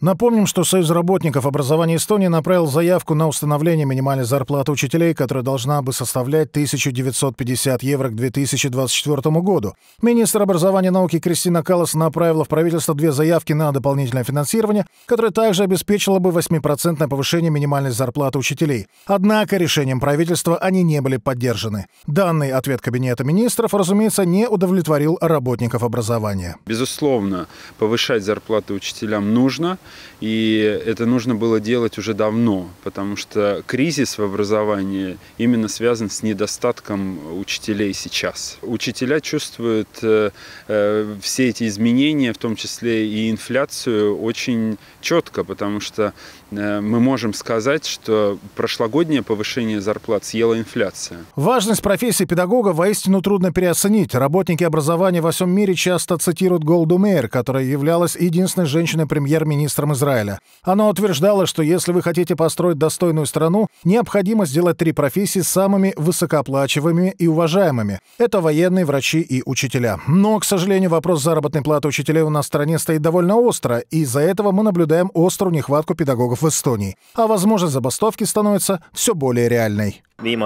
Напомним, что Союз работников образования Эстонии направил заявку на установление минимальной зарплаты учителей, которая должна бы составлять 1950 евро к 2024 году. Министр образования и науки Кристина Каллас направила в правительство две заявки на дополнительное финансирование, которое также обеспечило бы 8% повышение минимальной зарплаты учителей. Однако решением правительства они не были поддержаны. Данный ответ Кабинета министров, разумеется, не удовлетворил работников образования. Безусловно, повышать зарплаты учителям нужно – и это нужно было делать уже давно, потому что кризис в образовании именно связан с недостатком учителей сейчас. Учителя чувствуют э, э, все эти изменения, в том числе и инфляцию, очень четко, потому что э, мы можем сказать, что прошлогоднее повышение зарплат съела инфляция. Важность профессии педагога воистину трудно переоценить. Работники образования во всем мире часто цитируют Голду Мейер, которая являлась единственной женщиной премьер-министра министром Израиля. Оно утверждало, что если вы хотите построить достойную страну, необходимо сделать три профессии самыми высокооплачиваемыми и уважаемыми. Это военные, врачи и учителя. Но, к сожалению, вопрос заработной платы учителей у нас в стране стоит довольно остро, и из-за этого мы наблюдаем острую нехватку педагогов в Эстонии. А возможность забастовки становится все более реальной. Äh,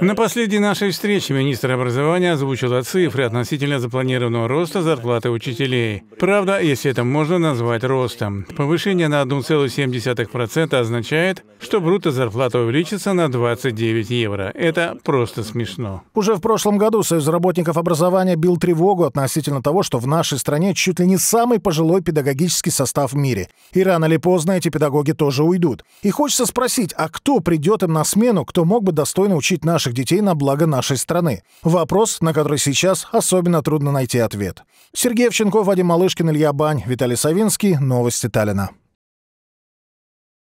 на последней нашей встрече министр образования озвучила цифры относительно запланированного роста зарплаты учителей. Правда, если это можно назвать ростом. Повышение на 1,7% означает, что брутто зарплата увеличится на 29 евро. Это просто смешно. Уже в прошлом году Союз работников образования бил тревогу относительно того, что в нашей стране чуть ли не самый пожилой педагогический состав в мире. И рано или поздно эти педагоги тоже уйдут. И хочется спросить, а кто придет придет им на смену, кто мог бы достойно учить наших детей на благо нашей страны? Вопрос, на который сейчас особенно трудно найти ответ. Сергей Овченков, Вадим Малышкин, Илья Бань, Виталий Савинский. Новости Таллина.